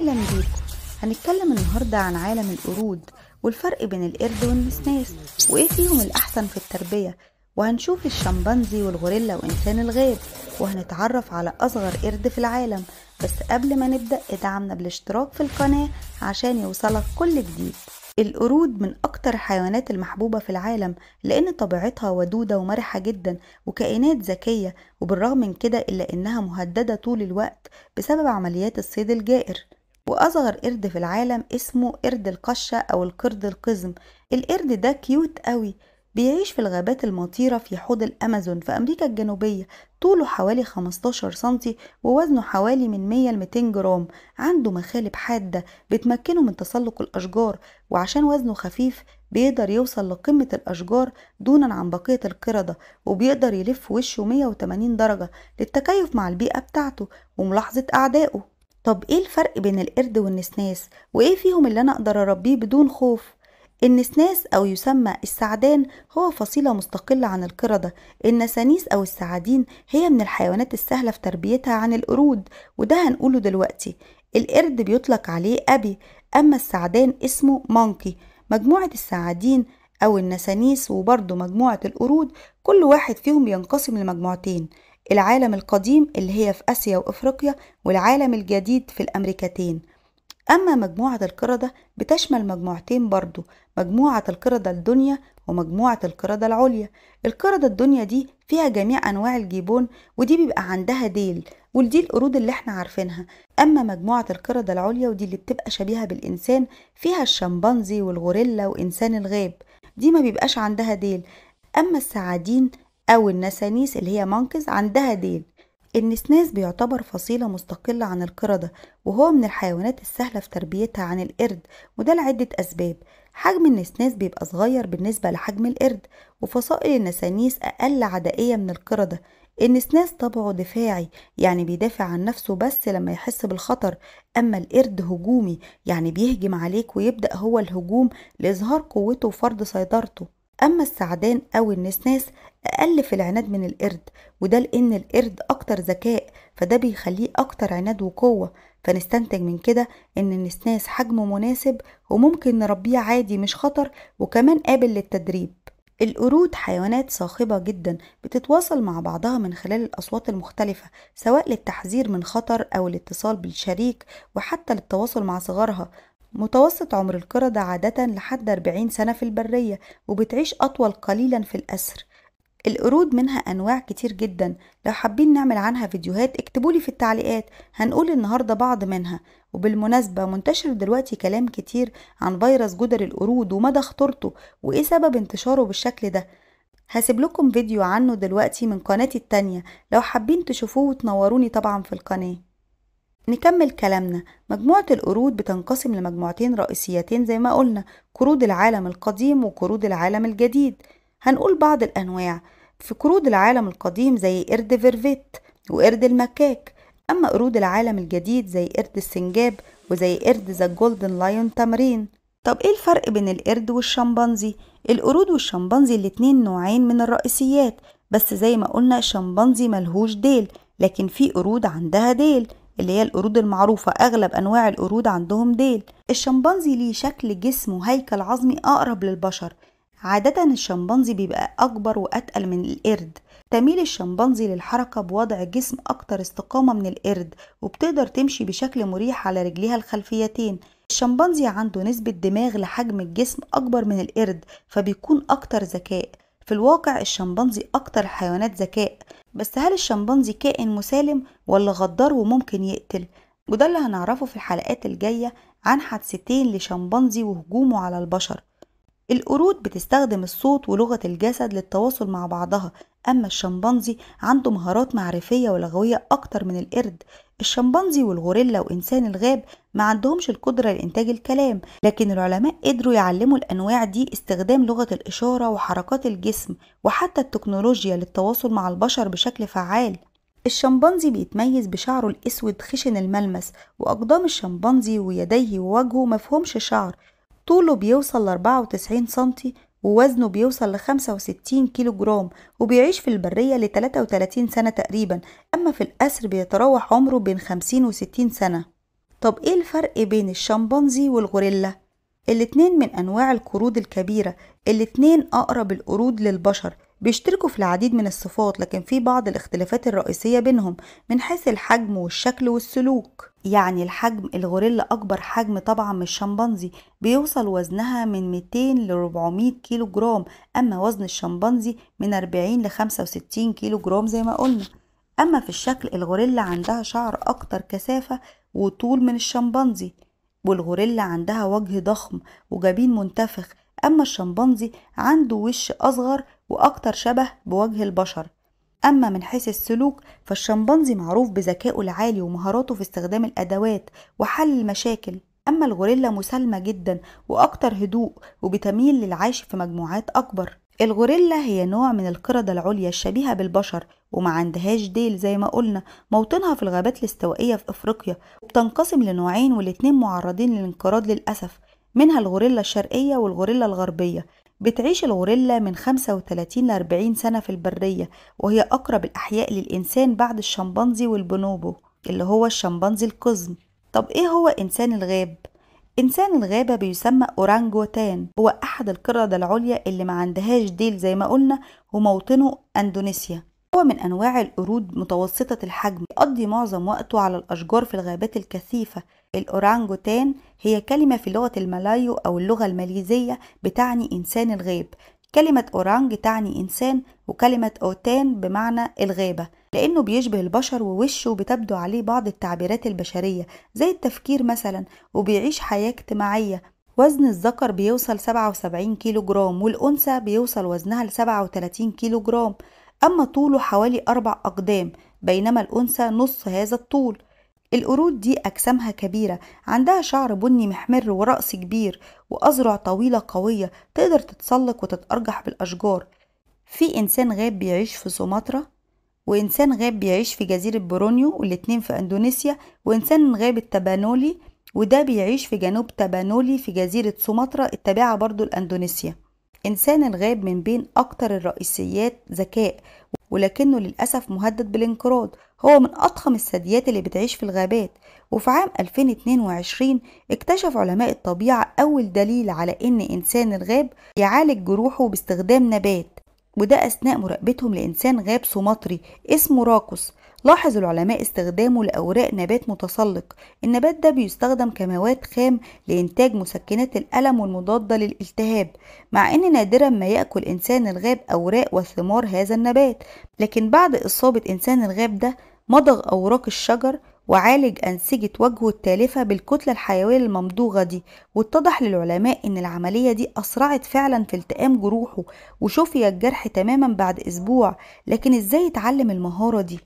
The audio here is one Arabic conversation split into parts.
أهلا بيكم هنتكلم النهاردة عن عالم القرود والفرق بين القرد والنسناس وإيه فيهم الأحسن في التربية وهنشوف الشمبانزي والغوريلا وإنسان الغاب وهنتعرف على أصغر قرد في العالم بس قبل ما نبدأ ادعمنا بالاشتراك في القناة عشان يوصلك كل جديد القرود من أكتر الحيوانات المحبوبة في العالم لأن طبيعتها ودودة ومرحة جدا وكائنات ذكية وبالرغم من كده إلا إنها مهددة طول الوقت بسبب عمليات الصيد الجائر واصغر قرد في العالم اسمه قرد القشة او القرد القزم القرد ده كيوت قوي بيعيش في الغابات المطيرة في حوض الأمازون في أمريكا الجنوبية طوله حوالي 15 سنتي ووزنه حوالي من 100 ل 200 جرام عنده مخالب حادة بتمكنه من تسلق الأشجار وعشان وزنه خفيف بيقدر يوصل لقمة الأشجار دونا عن بقية القردة وبيقدر يلف وشه 180 درجة للتكيف مع البيئة بتاعته وملاحظة أعدائه طب ايه الفرق بين القرد والنسناس وايه فيهم اللي انا اقدر اربيه بدون خوف النسناس او يسمى السعدان هو فصيله مستقله عن القرده النسانيس او السعادين هي من الحيوانات السهله في تربيتها عن القرود وده هنقوله دلوقتي القرد بيطلق عليه ابي اما السعدان اسمه مونكي مجموعه السعادين او النسانيس وبرضه مجموعه القرود كل واحد فيهم ينقسم لمجموعتين العالم القديم اللي هي في آسيا وإفريقيا والعالم الجديد في الأمريكتين أما مجموعة القردة بتشمل مجموعتين برضو مجموعة القردة الدنيا ومجموعة القردة العليا القردة الدنيا دي فيها جميع أنواع الجيبون ودي بيبقى عندها ديل ودي القرود اللي احنا عارفينها أما مجموعة القردة العليا ودي اللي بتبقى شبيهة بالإنسان فيها الشمبانزي والغوريلا وإنسان الغاب دي ما بيبقاش عندها ديل أما السعادين أو النسانيس اللي هي مانكز عندها ديل النسناس بيعتبر فصيلة مستقلة عن القردة وهو من الحيوانات السهلة في تربيتها عن القرد وده لعدة أسباب حجم النسناس بيبقى صغير بالنسبة لحجم القرد وفصائل النسانيس أقل عدائية من القردة النسناس طبعه دفاعي يعني بيدافع عن نفسه بس لما يحس بالخطر أما القرد هجومي يعني بيهجم عليك ويبدأ هو الهجوم لإظهار قوته وفرض سيطرته أما السعدان أو النسناس أقل في العناد من القرد وده لأن القرد أكتر ذكاء فده بيخليه أكتر عناد وقوة فنستنتج من كده إن النسناس حجمه مناسب وممكن نربيه عادي مش خطر وكمان قابل للتدريب القرود حيوانات صاخبة جدا بتتواصل مع بعضها من خلال الأصوات المختلفة سواء للتحذير من خطر أو الاتصال بالشريك وحتى للتواصل مع صغارها متوسط عمر القردة عادة لحد 40 سنة في البرية وبتعيش أطول قليلا في الأسر القرود منها أنواع كتير جدا لو حابين نعمل عنها فيديوهات اكتبولي في التعليقات هنقول النهاردة بعض منها وبالمناسبة منتشر دلوقتي كلام كتير عن فيروس جدر القرود ومدى خطورته وإيه سبب انتشاره بالشكل ده هسيب لكم فيديو عنه دلوقتي من قناتي التانية لو حابين تشوفوه وتنوروني طبعا في القناه نكمل كلامنا مجموعة القرود بتنقسم لمجموعتين رئيسيتين زي ما قلنا قرود العالم القديم وقرود العالم الجديد هنقول بعض الأنواع في قرود العالم القديم زي قرد فيرفيت وقرد المكاك أما قرود العالم الجديد زي قرد السنجاب وزي قرد ذا جولدن لايون تمرين طب ايه الفرق بين القرد والشمبانزي القرود والشمبانزي الاتنين نوعين من الرئيسيات بس زي ما قلنا الشمبانزي ملهوش ديل لكن في قرود عندها ديل اللي هي القرود المعروفة أغلب أنواع القرود عندهم ديل الشمبانزي ليه شكل جسم وهيكل عظمي أقرب للبشر عادة الشمبانزي بيبقى أكبر وأتقل من القرد تميل الشمبانزي للحركة بوضع جسم أكتر استقامة من القرد وبتقدر تمشي بشكل مريح على رجليها الخلفيتين الشمبانزي عنده نسبة دماغ لحجم الجسم أكبر من القرد فبيكون أكتر ذكاء في الواقع الشمبانزي أكتر الحيوانات ذكاء بس هل الشمبانزي كائن مسالم ولا غدار وممكن يقتل وده اللي هنعرفه في الحلقات الجاية عن حادثتين لشمبانزي وهجومه على البشر القرود بتستخدم الصوت ولغة الجسد للتواصل مع بعضها أما الشمبانزي عنده مهارات معرفية ولغوية أكتر من القرد الشمبانزي والغوريلا وإنسان الغاب ما عندهمش القدرة لإنتاج الكلام لكن العلماء قدروا يعلموا الأنواع دي استخدام لغة الإشارة وحركات الجسم وحتى التكنولوجيا للتواصل مع البشر بشكل فعال الشمبانزي بيتميز بشعره الأسود خشن الملمس وأقدام الشمبانزي ويديه ووجهه مفهومش شعر طوله بيوصل لأربعة وتسعين سنتي ووزنه بيوصل لخمسة وستين كيلو جرام وبيعيش في البرية لتلاتة وتلاتين سنة تقريبا أما في الأسر بيتراوح عمره بين خمسين وستين سنة طب إيه الفرق بين الشمبانزي والغوريلا؟ الاتنين من أنواع القرود الكبيرة الاتنين أقرب القرود للبشر بيشتركوا في العديد من الصفات لكن في بعض الاختلافات الرئيسية بينهم من حيث الحجم والشكل والسلوك يعني الحجم الغوريلا أكبر حجم طبعا من الشمبانزي بيوصل وزنها من 200 ل 400 كيلو جرام أما وزن الشمبانزي من 40 ل 65 كيلو جرام زي ما قلنا أما في الشكل الغوريلا عندها شعر أكتر كثافة وطول من الشمبانزي والغوريلا عندها وجه ضخم وجبين منتفخ أما الشمبانزي عنده وش أصغر وأكتر شبه بوجه البشر أما من حيث السلوك فالشمبانزي معروف بذكائه العالي ومهاراته في استخدام الأدوات وحل المشاكل أما الغوريلا مسالمة جدا وأكتر هدوء وبتميل للعيش في مجموعات أكبر الغوريلا هي نوع من القردة العليا الشبيهة بالبشر وما عندهاش ديل زي ما قلنا موطنها في الغابات الاستوائية في أفريقيا وبتنقسم لنوعين والاتنين معرضين للانقراض للأسف منها الغوريلا الشرقية والغوريلا الغربية بتعيش الغوريلا من 35 ل 40 سنة في البرية وهي أقرب الأحياء للإنسان بعد الشمبانزي والبونوبو اللي هو الشمبانزي القزم طب إيه هو إنسان الغاب؟ إنسان الغابة بيسمى أورانجوتان هو أحد القردة العليا اللي ما عندهاش ديل زي ما قلنا وموطنه أندونيسيا هو من أنواع القرود متوسطة الحجم يقضي معظم وقته على الأشجار في الغابات الكثيفة الأورانجوتان هي كلمة في لغة الملايو أو اللغة الماليزية بتعني إنسان الغاب كلمة أورانج تعني إنسان وكلمة أوتان بمعنى الغابة لأنه بيشبه البشر ووشه وبتبدو عليه بعض التعبيرات البشرية زي التفكير مثلا وبيعيش حياة اجتماعية وزن الذكر بيوصل 77 كيلو جرام والأنثى بيوصل وزنها ل 37 كيلو جرام أما طوله حوالي أربع أقدام بينما الأنثى نص هذا الطول القرود دي أجسامها كبيرة عندها شعر بني محمر ورأس كبير وأذرع طويلة قوية تقدر تتسلق وتتأرجح بالأشجار في إنسان غاب بيعيش في سومطرة وإنسان غاب بيعيش في جزيرة برونيو والاتنين في أندونيسيا وإنسان غاب التبانولي وده بيعيش في جنوب تبانولي في جزيرة سومطرة التابعة برضو لأندونيسيا إنسان الغاب من بين أكتر الرئيسيات ذكاء ولكنه للأسف مهدد بالانقراض هو من أضخم الثدييات اللي بتعيش في الغابات وفي عام 2022 اكتشف علماء الطبيعة أول دليل على إن إنسان الغاب يعالج جروحه باستخدام نبات وده أثناء مراقبتهم لإنسان غاب سومطري اسمه راكوس لاحظ العلماء استخدامه لأوراق نبات متسلق النبات ده بيستخدم كمواد خام لإنتاج مسكنات الألم والمضادة للالتهاب مع أن نادرا ما يأكل إنسان الغاب أوراق وثمار هذا النبات لكن بعد إصابة إنسان الغاب ده مضغ أوراق الشجر وعالج أنسجة وجهه التالفة بالكتلة الحيوية الممضوغة دي واتضح للعلماء إن العملية دي أسرعت فعلا في التئام جروحه وشفي الجرح تماما بعد أسبوع لكن إزاي اتعلم المهارة دي؟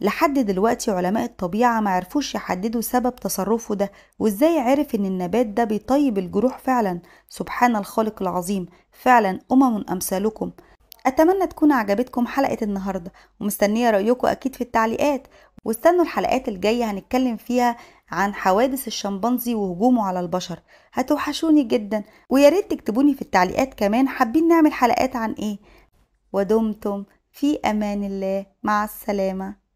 لحد دلوقتي علماء الطبيعة معرفوش يحددوا سبب تصرفه ده وازاي عرف ان النبات ده بيطيب الجروح فعلا سبحان الخالق العظيم فعلا أمم أمثالكم أتمنى تكون عجبتكم حلقة النهاردة ومستنية رأيكم أكيد في التعليقات واستنوا الحلقات الجاية هنتكلم فيها عن حوادث الشمبانزي وهجومه على البشر هتوحشوني جدا وياريت تكتبوني في التعليقات كمان حابين نعمل حلقات عن ايه ودمتم في امان الله مع السلامه